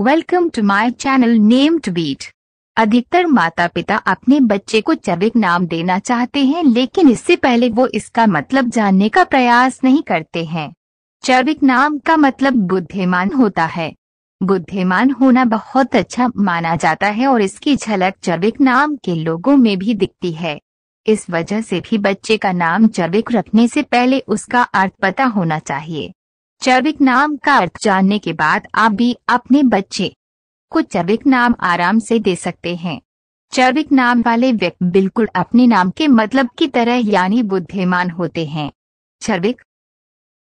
welcome to my channel name to beat अधिकतर माता पिता अपने बच्चे को चबिक नाम देना चाहते हैं लेकिन इससे पहले वो इसका मतलब जानने का प्रयास नहीं करते हैं चर्विक नाम का मतलब बुद्धिमान होता है बुद्धिमान होना बहुत अच्छा माना जाता है और इसकी झलक चर्विक नाम के लोगों में भी दिखती है इस वजह से भी बच्चे का नाम चर्विक रखने से पहले उसका अर्थ पता होना चाहिए चर्विक नाम का अर्थ जानने के बाद आप भी अपने बच्चे को चर्विक नाम आराम से दे सकते हैं चर्विक नाम वाले व्यक्ति बिल्कुल अपने नाम के मतलब की तरह यानी बुद्धिमान होते हैं चर्विक